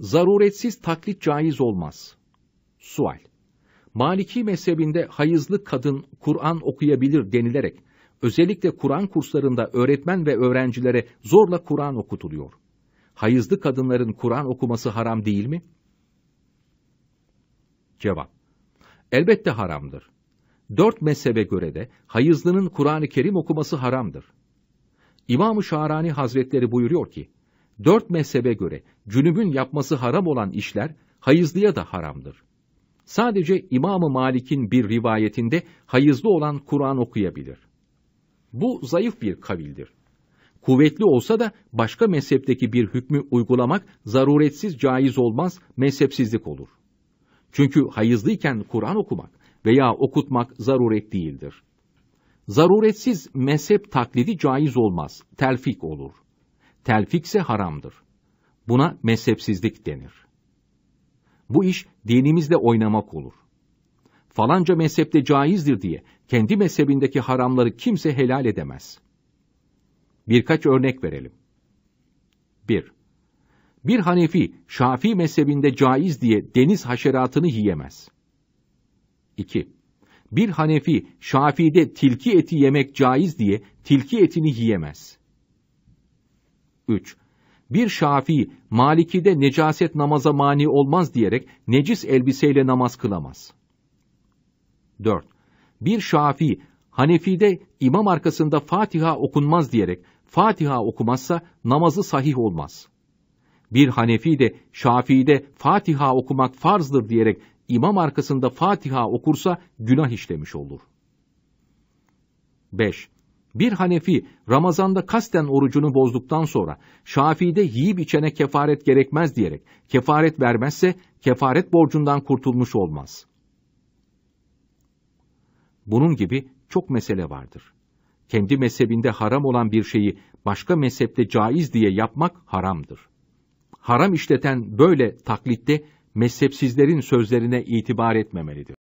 Zaruretsiz taklit caiz olmaz. Sual. Maliki mezhebinde hayızlı kadın Kur'an okuyabilir denilerek özellikle Kur'an kurslarında öğretmen ve öğrencilere zorla Kur'an okutuluyor. Hayızlı kadınların Kur'an okuması haram değil mi? Cevap. Elbette haramdır. Dört mezhebe göre de hayızlının Kur'an-ı Kerim okuması haramdır. İmam-ı Şahrani Hazretleri buyuruyor ki, Dört mezhebe göre cünübün yapması haram olan işler hayızlıya da haramdır. Sadece İmam-ı Malik'in bir rivayetinde hayızlı olan Kur'an okuyabilir. Bu zayıf bir kavildir. Kuvvetli olsa da başka mezhepteki bir hükmü uygulamak zaruretsiz caiz olmaz, mezhepsizlik olur. Çünkü hayızlıyken Kur'an okumak veya okutmak zaruret değildir. Zaruretsiz mezhep taklidi caiz olmaz, telfik olur.'' telfikse haramdır. Buna mezhepsizlik denir. Bu iş dinimizle oynamak olur. Falanca mezhepte caizdir diye kendi mezhebindeki haramları kimse helal edemez. Birkaç örnek verelim. 1. Bir Hanefi, Şafii mezhebinde caiz diye deniz haşeratını yiyemez. 2. Bir Hanefi, Şafii'de tilki eti yemek caiz diye tilki etini yiyemez. 3. Bir şafi, Maliki'de necaset namaza mani olmaz diyerek necis elbiseyle namaz kılamaz. 4. Bir şafi, Hanefi'de imam arkasında Fatiha okunmaz diyerek Fatiha okumazsa namazı sahih olmaz. Bir Hanefi de Şafii'de Fatiha okumak farzdır diyerek imam arkasında Fatiha okursa günah işlemiş olur. 5. Bir Hanefi Ramazan'da kasten orucunu bozduktan sonra Şafii'de yiyip içene kefaret gerekmez diyerek kefaret vermezse kefaret borcundan kurtulmuş olmaz. Bunun gibi çok mesele vardır. Kendi mezhebinde haram olan bir şeyi başka mezhepte caiz diye yapmak haramdır. Haram işleten böyle taklitte mezhepsizlerin sözlerine itibar etmemelidir.